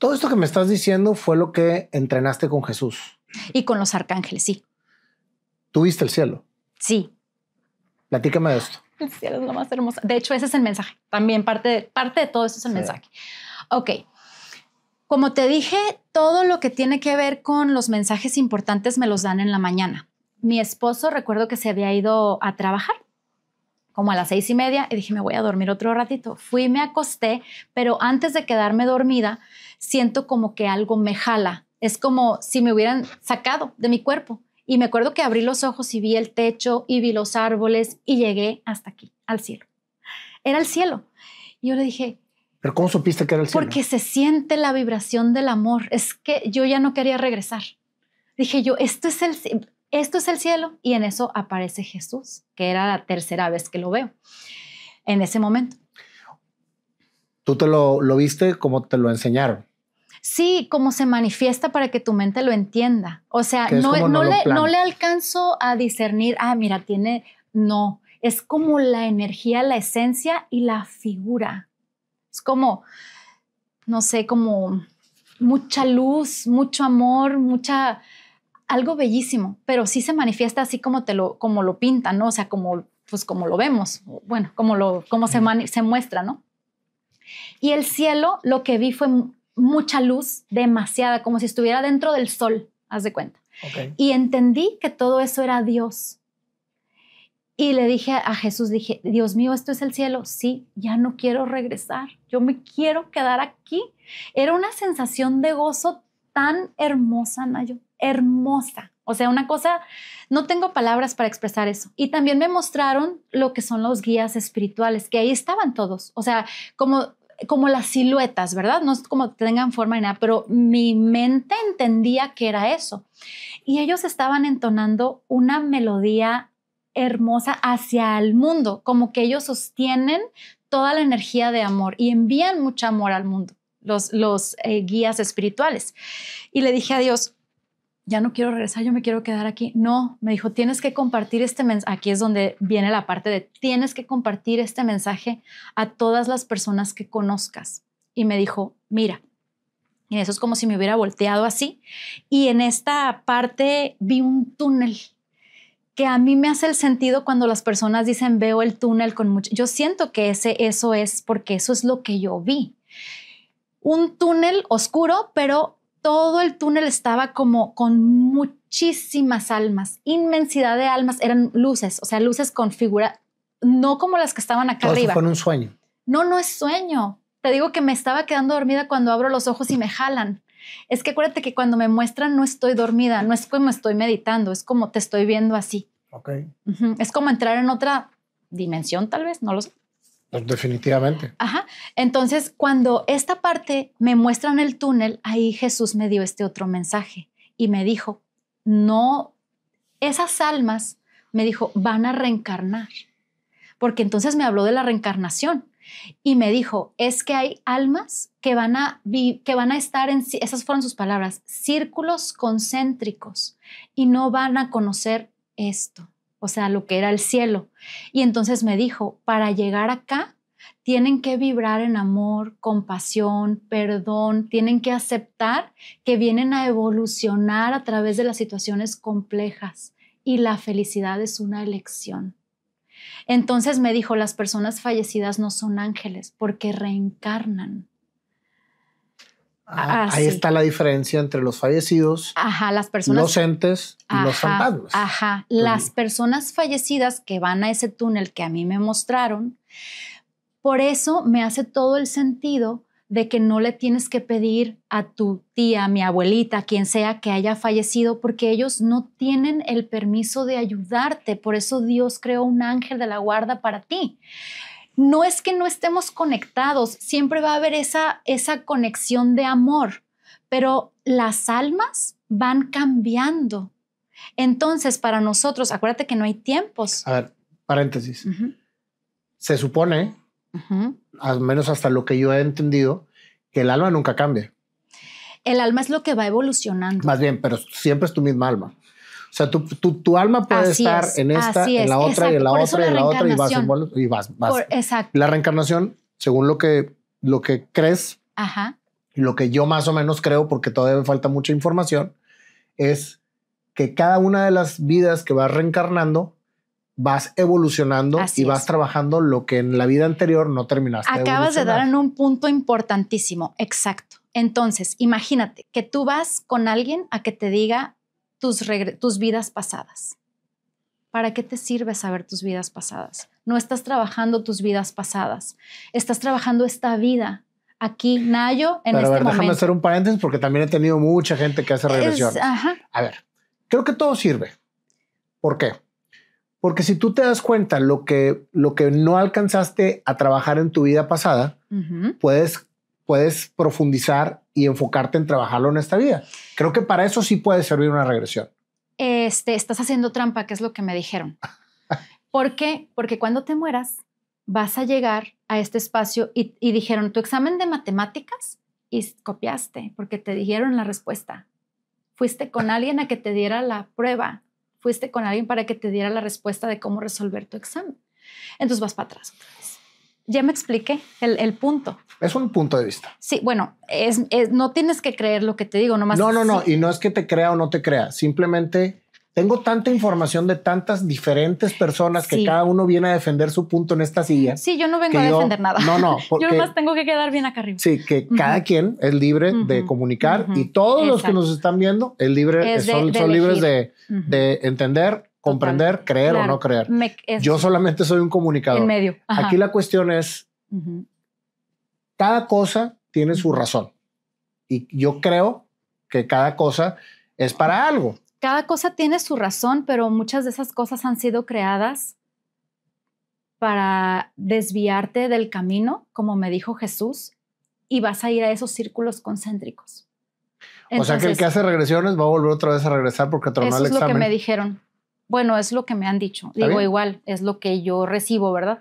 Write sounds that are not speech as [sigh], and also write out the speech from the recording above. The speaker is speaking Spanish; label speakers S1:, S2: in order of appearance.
S1: Todo esto que me estás diciendo fue lo que entrenaste con Jesús.
S2: Y con los arcángeles, sí.
S1: ¿Tuviste el cielo? Sí. Platícame de esto.
S2: El cielo es lo más hermoso. De hecho, ese es el mensaje. También parte de, parte de todo eso es el mensaje. Ok. Como te dije, todo lo que tiene que ver con los mensajes importantes me los dan en la mañana. Mi esposo recuerdo que se había ido a trabajar como a las seis y media y dije, me voy a dormir otro ratito. Fui, me acosté, pero antes de quedarme dormida, siento como que algo me jala. Es como si me hubieran sacado de mi cuerpo. Y me acuerdo que abrí los ojos y vi el techo y vi los árboles y llegué hasta aquí, al cielo. Era el cielo. Y yo le dije...
S1: ¿Pero cómo supiste que era el cielo? Porque
S2: se siente la vibración del amor. Es que yo ya no quería regresar. Dije yo, esto es el esto es el cielo y en eso aparece Jesús, que era la tercera vez que lo veo en ese momento.
S1: ¿Tú te lo, viste como te lo enseñaron?
S2: Sí, como se manifiesta para que tu mente lo entienda. O sea, no, le, alcanzo a discernir, ah, mira, tiene, no, es como la energía, la esencia y la figura. Es como, no sé, como mucha luz, mucho amor, mucha algo bellísimo, pero sí se manifiesta así como te lo, como lo pintan, ¿no? O sea, como, pues como lo vemos, bueno, como, lo, como se, se muestra, ¿no? Y el cielo, lo que vi fue mucha luz, demasiada, como si estuviera dentro del sol, haz de cuenta. Y entendí que todo eso era Dios. Y le dije a Jesús, dije, Dios mío, esto es el cielo. Sí, ya no quiero regresar, yo me quiero quedar aquí. Era una sensación de gozo tan hermosa, Nayo, hermosa. O sea, una cosa, no tengo palabras para expresar eso. Y también me mostraron lo que son los guías espirituales, que ahí estaban todos. O sea, como como las siluetas, ¿verdad? No es como tengan forma ni nada, pero mi mente entendía que era eso. Y ellos estaban entonando una melodía hermosa hacia el mundo, como que ellos sostienen toda la energía de amor y envían mucho amor al mundo los, eh, guías espirituales. Y le dije a Dios, ya no quiero regresar, yo me quiero quedar aquí. No, me dijo, tienes que compartir este mensaje. Aquí es donde viene la parte de, tienes que compartir este mensaje a todas las personas que conozcas. Y me dijo, mira, y eso es como si me hubiera volteado así. Y en esta parte vi un túnel que a mí me hace el sentido cuando las personas dicen veo el túnel con mucho. Yo siento que ese eso es porque eso es lo que yo vi un túnel oscuro, pero todo el túnel estaba como con muchísimas almas, inmensidad de almas, eran luces, o sea, luces con figura, no como las que estaban acá arriba. un sueño. No, no es sueño. Te digo que me estaba quedando dormida cuando abro los ojos y me jalan. Es que acuérdate que cuando me muestran no estoy dormida, no es como estoy meditando, es como te estoy viendo así. Ok. Es como entrar en otra dimensión, tal vez, no lo
S1: definitivamente.
S2: Ajá. Entonces, cuando esta parte me muestran el túnel, ahí Jesús me dio este otro mensaje y me dijo, no, esas almas, me dijo, van a reencarnar, porque entonces me habló de la reencarnación y me dijo, es que hay almas que van a, que van a estar en, esas fueron sus palabras, círculos concéntricos y no van a conocer esto o sea, lo que era el cielo. Y entonces me dijo, para llegar acá, tienen que vibrar en amor, compasión, perdón, tienen que aceptar que vienen a evolucionar a través de las situaciones complejas y la felicidad es una elección. Entonces me dijo, las personas fallecidas no son ángeles porque reencarnan.
S1: Ah, ah, ahí está la diferencia entre los fallecidos,
S2: las personas, los
S1: entes y los fantasmas.
S2: Ajá, las personas fallecidas que van a ese túnel que a mí me mostraron, por eso me hace todo el sentido de que no le tienes que pedir a tu tía, a mi abuelita, quien sea que haya fallecido, porque ellos no tienen el permiso de ayudarte. Por eso Dios creó un ángel de la guarda para ti no es que no estemos conectados, siempre va a haber esa, esa conexión de amor, pero las almas van cambiando. Entonces, para nosotros, acuérdate que no hay tiempos.
S1: A ver, paréntesis. Se supone, al menos hasta lo que yo he entendido, que el alma nunca cambia.
S2: El alma es lo que va evolucionando.
S1: Más bien, pero siempre es tu misma alma. O sea, tu, alma puede estar en esta, en la otra, y en la otra, y en la, otra, y vas, y vas. La reencarnación, según lo que, lo que crees, Ajá. lo que yo más o menos creo, porque todavía me falta mucha información, es que cada una de las vidas que vas reencarnando, vas evolucionando y vas trabajando lo que en la vida anterior no terminaste. Acabas de, de dar en
S2: un punto importantísimo, exacto. Entonces, imagínate que tú vas con alguien a que te diga, tus, vidas pasadas. ¿Para qué te sirve saber tus vidas pasadas? No estás trabajando tus vidas pasadas, estás trabajando esta vida aquí, Nayo, en este ver, momento. Déjame hacer un
S1: paréntesis porque también he tenido mucha gente que hace regresiones. A ver, creo que todo sirve. ¿Por qué? Porque si tú te das cuenta lo que, lo que no alcanzaste a trabajar en tu vida pasada, puedes puedes profundizar y enfocarte en trabajarlo en esta vida. Creo que para eso sí puede servir una regresión.
S2: Este, estás haciendo trampa, que es lo que me dijeron. ¿Por qué? Porque cuando te mueras vas a llegar a este espacio y, dijeron, tu examen de matemáticas y copiaste porque te dijeron la respuesta. Fuiste con alguien a que te diera la prueba, fuiste con alguien para que te diera la respuesta de cómo resolver tu examen. Entonces vas para atrás ya me expliqué el, el, punto.
S1: Es un punto de vista.
S2: Sí, bueno, es, no tienes que creer lo que te digo, nomás. No, no, no, y
S1: no es que te crea o no te crea, simplemente tengo tanta información de tantas diferentes personas que cada uno viene a defender su punto en esta silla. Sí,
S2: yo no vengo a defender nada. No, no. [laughs] Porque, yo nomás tengo que quedar bien acá arriba.
S1: Sí, que cada quien es libre de comunicar y todos los que nos están viendo es libre, son, son libres de, de entender comprender, creer o no creer. Yo solamente soy un comunicador. En medio. Aquí la cuestión es, cada cosa tiene su razón. Y yo creo que cada cosa es para algo.
S2: Cada cosa tiene su razón, pero muchas de esas cosas han sido creadas para desviarte del camino, como me dijo Jesús, y vas a ir a esos círculos concéntricos. o sea que el que hace
S1: regresiones va a volver otra vez a regresar porque tronó el examen. Eso es lo que me
S2: dijeron bueno, es lo que me han dicho. Digo, igual, es lo que yo recibo, ¿verdad?